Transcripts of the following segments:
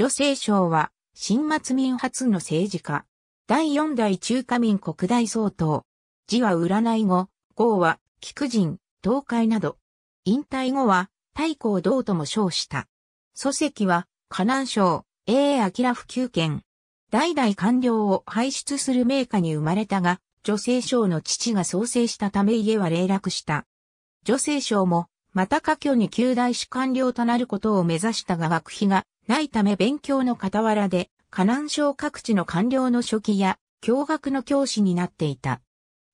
女性省は、新末民初の政治家。第四代中華民国大総統。字は占い後、号は、菊人、東海など。引退後は、太閤道とも称した。祖籍は、河南省、英明府旧県。代々官僚を輩出する名家に生まれたが、女性省の父が創生したため家は霊落した。女性省も、また過去に旧大士官僚となることを目指したが学費がないため勉強の傍らで、河南省各地の官僚の書記や、教学の教師になっていた。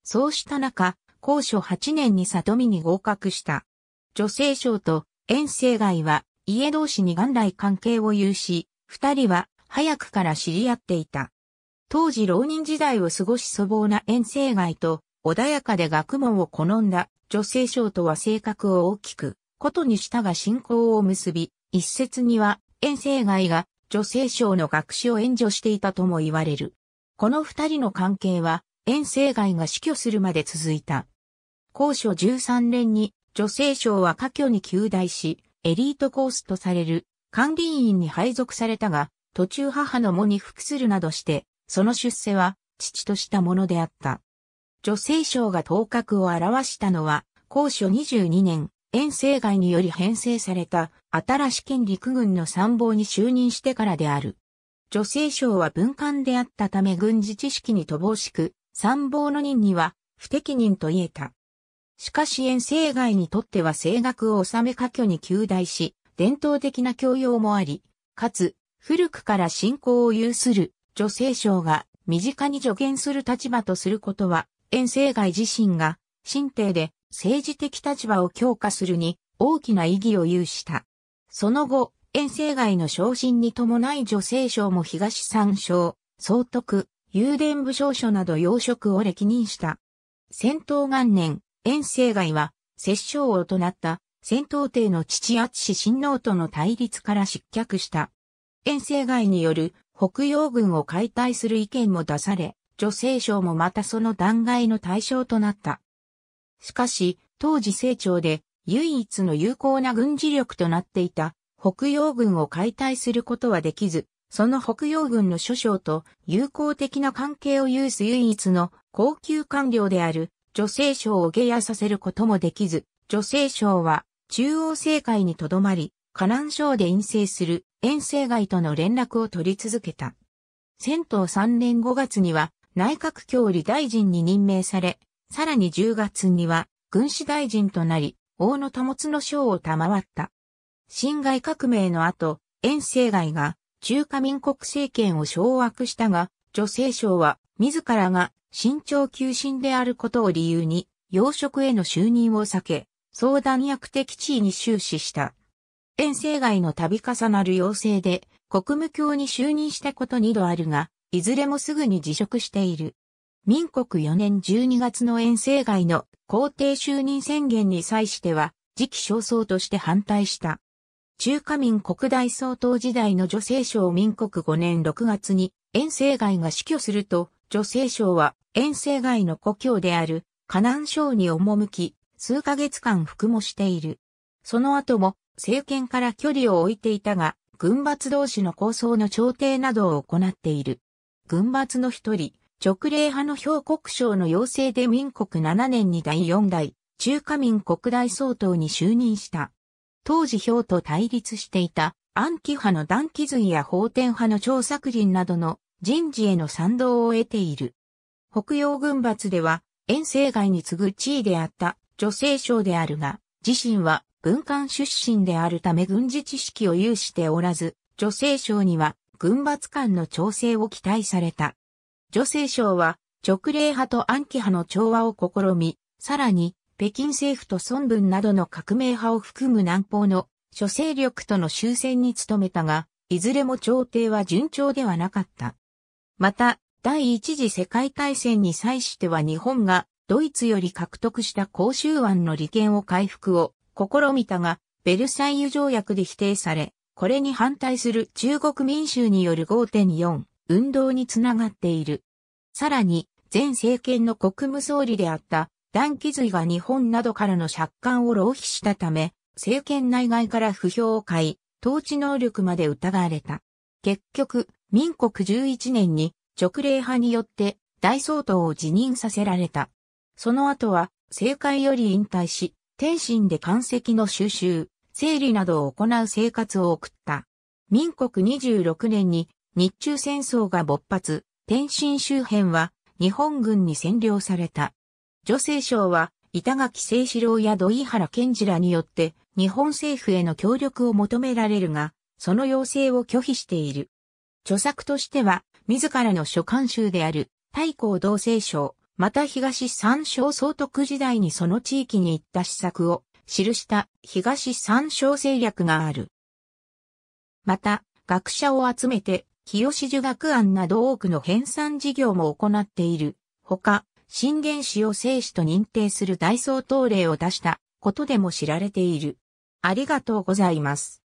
そうした中、高所8年に里見に合格した。女性省と遠征外は、家同士に元来関係を有し、二人は早くから知り合っていた。当時浪人時代を過ごし粗暴な遠征外と、穏やかで学問を好んだ女性省とは性格を大きく、ことにしたが信仰を結び、一説には遠生外が女性賞の学士を援助していたとも言われる。この二人の関係は、遠征外が死去するまで続いた。高所13年に女性賞は過去に旧大し、エリートコースとされる管理員に配属されたが、途中母の母に服するなどして、その出世は父としたものであった。女性賞が頭角を現したのは、高所22年、遠征外により編成された新し県陸軍の参謀に就任してからである。女性省は文官であったため軍事知識に乏しく、参謀の任には不適任と言えた。しかし遠征外にとっては声楽を納め過去に求大し、伝統的な教養もあり、かつ、古くから信仰を有する女性省が身近に助言する立場とすることは、遠征外自身が、神帝で政治的立場を強化するに大きな意義を有した。その後、遠征外の昇進に伴い女性省も東三省、総督、有電部将所など要職を歴任した。戦闘元年、遠征外は、摂政王となった戦闘帝の父厚親王との対立から失脚した。遠征外による北洋軍を解体する意見も出され、女性省もまたその弾劾の対象となった。しかし、当時清朝で唯一の有効な軍事力となっていた北洋軍を解体することはできず、その北洋軍の諸将と友好的な関係を有す唯一の高級官僚である女性省を下野させることもできず、女性省は中央政界にとどまり、河南省で陰性する遠征外との連絡を取り続けた。戦闘3年5月には内閣協理大臣に任命され、さらに10月には、軍師大臣となり、大野保の賞を賜った。辛亥革命の後、遠征外が中華民国政権を掌握したが、女性省は自らが身長急進であることを理由に、要職への就任を避け、相談役的地位に終始した。遠征外の度重なる要請で、国務卿に就任したこと二度あるが、いずれもすぐに辞職している。民国4年12月の遠征外の皇帝就任宣言に際しては、次期焦燥として反対した。中華民国大総統時代の女性省民国5年6月に遠征外が死去すると、女性省は遠征外の故郷である河南省に赴き、数ヶ月間服務している。その後も政権から距離を置いていたが、軍閥同士の構想の調停などを行っている。軍閥の一人、直令派の評国省の要請で民国7年に第4代、中華民国大総統に就任した。当時兵と対立していた、安記派の断気髄や法典派の調作人などの人事への賛同を得ている。北洋軍閥では、遠征外に次ぐ地位であった女性省であるが、自身は軍艦出身であるため軍事知識を有しておらず、女性省には軍閥間の調整を期待された。女性省は直令派と暗記派の調和を試み、さらに北京政府と孫文などの革命派を含む南方の諸勢力との終戦に努めたが、いずれも朝廷は順調ではなかった。また、第一次世界大戦に際しては日本がドイツより獲得した甲州湾の利権を回復を試みたが、ベルサイユ条約で否定され、これに反対する中国民衆による5.4運動につながっている。さらに、前政権の国務総理であった段気髄が日本などからの借款を浪費したため、政権内外から不評を買い、統治能力まで疑われた。結局、民国11年に直令派によって大総統を辞任させられた。その後は、政界より引退し、天津で漢石の収集、整理などを行う生活を送った。民国26年に日中戦争が勃発、天津周辺は日本軍に占領された。女性省は板垣清志郎や土井原健二らによって日本政府への協力を求められるが、その要請を拒否している。著作としては、自らの書簡集である、太閤同性省、また東三省総督時代にその地域に行った施策を記した東三省政略がある。また、学者を集めて清樹学案など多くの編纂事業も行っている。ほか、信玄氏を生死と認定する大相当令を出したことでも知られている。ありがとうございます。